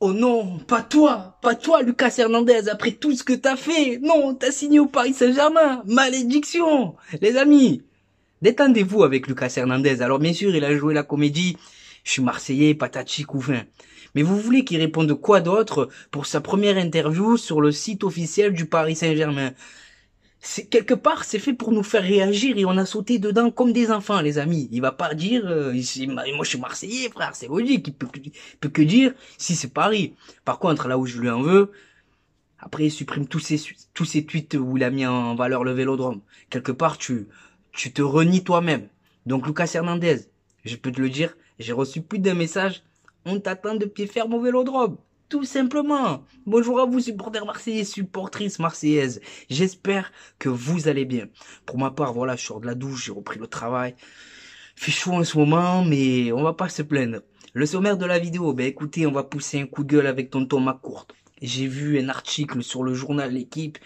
Oh non, pas toi, pas toi Lucas Hernandez, après tout ce que t'as fait. Non, t'as signé au Paris Saint-Germain. Malédiction Les amis, détendez-vous avec Lucas Hernandez. Alors bien sûr, il a joué la comédie. Je suis marseillais, patati couvain. Mais vous voulez qu'il réponde quoi d'autre pour sa première interview sur le site officiel du Paris Saint-Germain c'est quelque part c'est fait pour nous faire réagir et on a sauté dedans comme des enfants les amis il va pas dire euh, ici, moi je suis marseillais frère c'est logique il peut, peut que dire si c'est Paris par contre là où je lui en veux après il supprime tous ces tous ces tweets où il a mis en valeur le Vélodrome quelque part tu tu te renies toi-même donc Lucas Hernandez je peux te le dire j'ai reçu plus d'un message on t'attend de pied ferme au Vélodrome tout simplement. Bonjour à vous, supporters marseillais, supportrices marseillaises. J'espère que vous allez bien. Pour ma part, voilà, je sors de la douche, j'ai repris le travail. fait chaud en ce moment, mais on va pas se plaindre. Le sommaire de la vidéo, ben écoutez, on va pousser un coup de gueule avec tonton Courte j'ai vu un article sur le journal L'équipe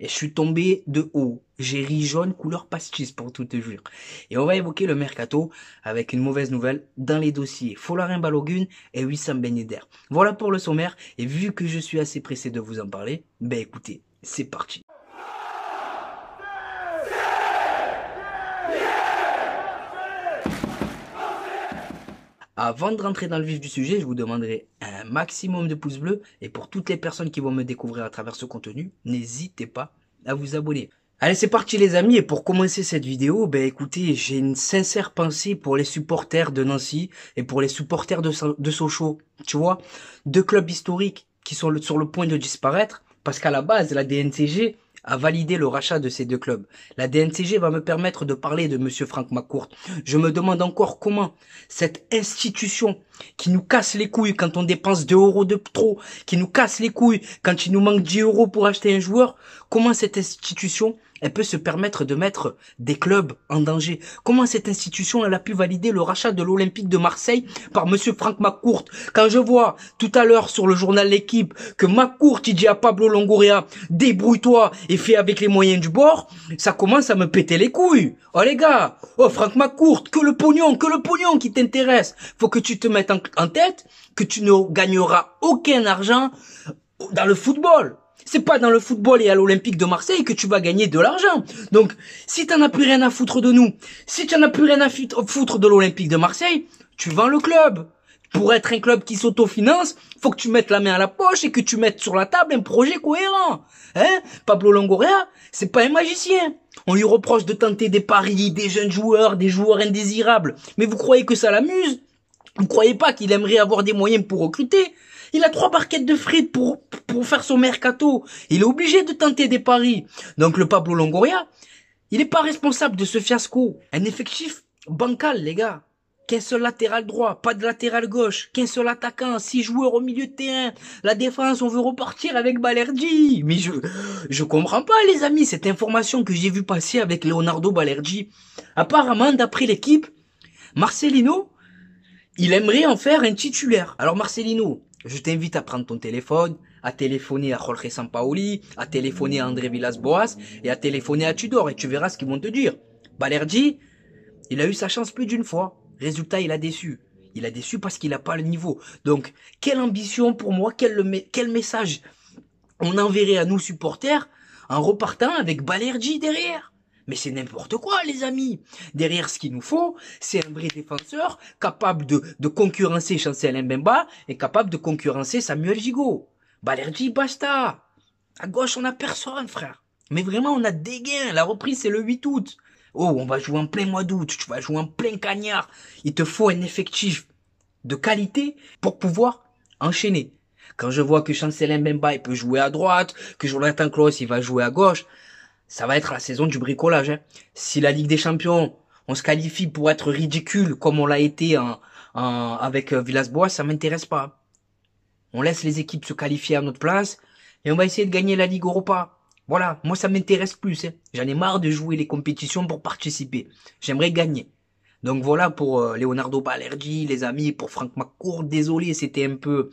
et je suis tombé de haut. J'ai ri jaune couleur pastis pour tout te jure. Et on va évoquer le mercato avec une mauvaise nouvelle dans les dossiers. Folarin Balogun et Wissam Ben Voilà pour le sommaire et vu que je suis assez pressé de vous en parler, ben écoutez, c'est parti. Avant de rentrer dans le vif du sujet, je vous demanderai un maximum de pouces bleus et pour toutes les personnes qui vont me découvrir à travers ce contenu, n'hésitez pas à vous abonner. Allez, c'est parti les amis et pour commencer cette vidéo, ben écoutez, j'ai une sincère pensée pour les supporters de Nancy et pour les supporters de, de Sochaux, tu vois, deux clubs historiques qui sont sur le point de disparaître parce qu'à la base, la DNCG, à valider le rachat de ces deux clubs. La DNCG va me permettre de parler de M. Franck McCourt. Je me demande encore comment cette institution qui nous casse les couilles quand on dépense 2 euros de trop, qui nous casse les couilles quand il nous manque 10 euros pour acheter un joueur, comment cette institution elle peut se permettre de mettre des clubs en danger. Comment cette institution elle a pu valider le rachat de l'Olympique de Marseille par monsieur Franck McCourt Quand je vois tout à l'heure sur le journal L'équipe que McCourt il dit à Pablo Longoria débrouille-toi et fais avec les moyens du bord, ça commence à me péter les couilles. Oh les gars, oh Franck McCourt, que le pognon, que le pognon qui t'intéresse. Faut que tu te mettes en tête que tu ne gagneras aucun argent dans le football. C'est pas dans le football et à l'Olympique de Marseille que tu vas gagner de l'argent. Donc, si t'en as plus rien à foutre de nous, si t'en as plus rien à foutre de l'Olympique de Marseille, tu vends le club. Pour être un club qui s'autofinance, faut que tu mettes la main à la poche et que tu mettes sur la table un projet cohérent. Hein Pablo Longoria, c'est pas un magicien. On lui reproche de tenter des paris, des jeunes joueurs, des joueurs indésirables. Mais vous croyez que ça l'amuse vous croyez pas qu'il aimerait avoir des moyens pour recruter Il a trois barquettes de frites pour, pour faire son mercato. Il est obligé de tenter des paris. Donc le Pablo Longoria, il n'est pas responsable de ce fiasco. Un effectif bancal, les gars. Qu'un seul latéral droit, pas de latéral gauche, qu'un seul attaquant, six joueurs au milieu de terrain. La défense, on veut repartir avec Balerdi. Mais je, je comprends pas, les amis, cette information que j'ai vu passer avec Leonardo Balerdi. Apparemment, d'après l'équipe, Marcelino, il aimerait en faire un titulaire. Alors Marcelino, je t'invite à prendre ton téléphone, à téléphoner à Jorge Sampaoli, à téléphoner à André Villas-Boas et à téléphoner à Tudor et tu verras ce qu'ils vont te dire. Balerdi, il a eu sa chance plus d'une fois. Résultat, il a déçu. Il a déçu parce qu'il n'a pas le niveau. Donc, quelle ambition pour moi, quel, message on enverrait à nos supporters en repartant avec Balerdi derrière mais c'est n'importe quoi, les amis. Derrière, ce qu'il nous faut, c'est un vrai défenseur capable de, concurrencer Chancel Mbemba et capable de concurrencer Samuel Gigot. Balerdi, basta. À gauche, on a personne, frère. Mais vraiment, on a des gains La reprise, c'est le 8 août. Oh, on va jouer en plein mois d'août. Tu vas jouer en plein cagnard. Il te faut un effectif de qualité pour pouvoir enchaîner. Quand je vois que Chancel Mbemba, il peut jouer à droite, que Jonathan Klaus, il va jouer à gauche, ça va être la saison du bricolage. Hein. Si la Ligue des Champions, on se qualifie pour être ridicule comme on l'a été en, avec euh, Villas-Boas, ça m'intéresse pas. On laisse les équipes se qualifier à notre place et on va essayer de gagner la Ligue Europa. Voilà, moi ça m'intéresse plus. Hein. J'en ai marre de jouer les compétitions pour participer. J'aimerais gagner. Donc voilà pour euh, Leonardo Balergi, les amis, pour Franck McCourt. Désolé, c'était un peu,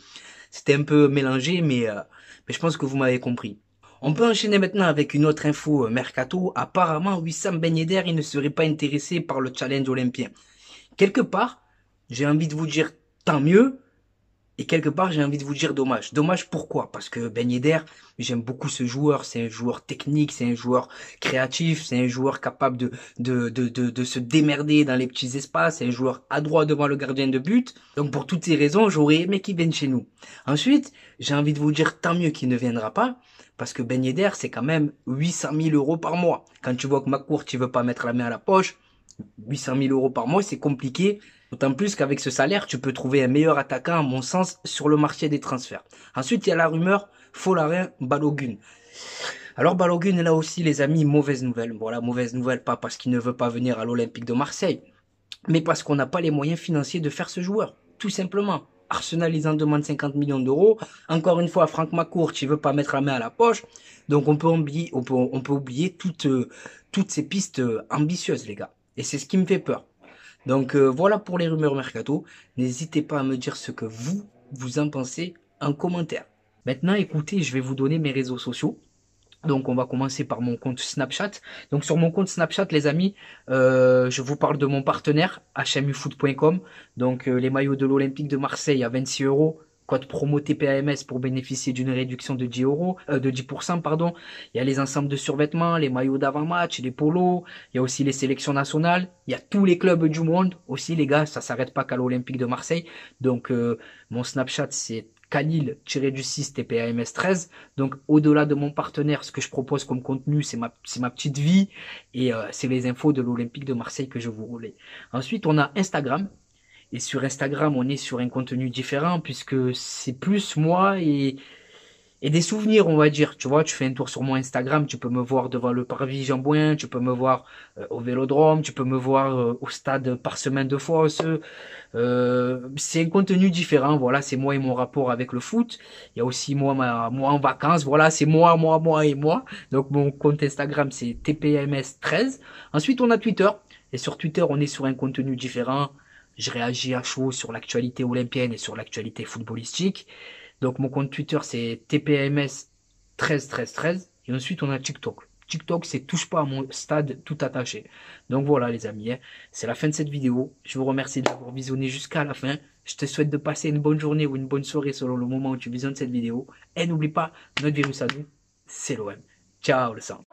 c'était un peu mélangé, mais, euh, mais je pense que vous m'avez compris. On peut enchaîner maintenant avec une autre info euh, mercato. Apparemment, Wissam Ben Yedder, il ne serait pas intéressé par le challenge olympien. Quelque part, j'ai envie de vous dire tant mieux. Et quelque part, j'ai envie de vous dire dommage. Dommage pourquoi Parce que Ben Yedder, j'aime beaucoup ce joueur. C'est un joueur technique, c'est un joueur créatif, c'est un joueur capable de, de, de, se démerder dans les petits espaces, c'est un joueur adroit devant le gardien de but. Donc pour toutes ces raisons, j'aurais aimé qu'il vienne chez nous. Ensuite, j'ai envie de vous dire tant mieux qu'il ne viendra pas. Parce que Ben Yedder, c'est quand même 800 000 euros par mois. Quand tu vois que McCourt, tu veux pas mettre la main à la poche, 800 000 euros par mois, c'est compliqué. D'autant plus qu'avec ce salaire, tu peux trouver un meilleur attaquant, à mon sens, sur le marché des transferts. Ensuite, il y a la rumeur Folarin Balogun. Alors Balogun, là aussi, les amis, mauvaise nouvelle. Voilà, mauvaise nouvelle, pas parce qu'il ne veut pas venir à l'Olympique de Marseille, mais parce qu'on n'a pas les moyens financiers de faire ce joueur, tout simplement. Arsenal, ils en demandent 50 millions d'euros. Encore une fois, Franck McCourt, il veut pas mettre la main à la poche. Donc on peut oublier, on peut, oublier toutes, toutes ces pistes euh, ambitieuses, les gars. Et c'est ce qui me fait peur. Donc euh, voilà pour les rumeurs mercato. N'hésitez pas à me dire ce que vous, vous en pensez en commentaire. Maintenant, écoutez, je vais vous donner mes réseaux sociaux. Donc on va commencer par mon compte Snapchat. Donc sur mon compte Snapchat, les amis, euh, je vous parle de mon partenaire hmufoot.com. Donc euh, les maillots de l'Olympique de Marseille à 26 euros. Code promo TPAMS pour bénéficier d'une réduction de 10 euros, euh, de 10%, pardon. Il y a les ensembles de survêtements, les maillots d'avant-match, les polos. Il y a aussi les sélections nationales. Il y a tous les clubs du monde aussi, les gars. Ça s'arrête pas qu'à l'Olympique de Marseille. Donc, mon Snapchat, c'est Khalil tiré du 6 TPAMS 13. Donc au-delà de mon partenaire, ce que je propose comme contenu, c'est ma, c'est ma petite vie et euh, c'est les infos de l'Olympique de Marseille que je vous roulais. Ensuite, on a Instagram. Et sur Instagram, on est sur un contenu différent puisque c'est plus moi et et des souvenirs, on va dire. Tu vois, tu fais un tour sur mon Instagram, tu peux me voir devant le parvis Jean Bouin, tu peux me voir euh, au Vélodrome, tu peux me voir euh, au stade par semaine deux fois. Euh, c'est un contenu différent. Voilà, c'est moi et mon rapport avec le foot. Il y a aussi moi, moi en vacances. Voilà, c'est moi, moi, moi et moi. Donc mon compte Instagram, c'est tpms13. Ensuite, on a Twitter. Et sur Twitter, on est sur un contenu différent. Je réagis à chaud sur l'actualité olympienne et sur l'actualité footballistique. Donc mon compte Twitter c'est TPMS 131313 et ensuite on a TikTok. TikTok c'est touche pas à mon stade tout attaché. Donc voilà les amis, hein. c'est la fin de cette vidéo. Je vous remercie d'avoir visionné jusqu'à la fin. Je te souhaite de passer une bonne journée ou une bonne soirée selon le moment où tu visionnes cette vidéo. Et n'oublie pas, notre virus à nous, c'est l'OM. Ciao le sang.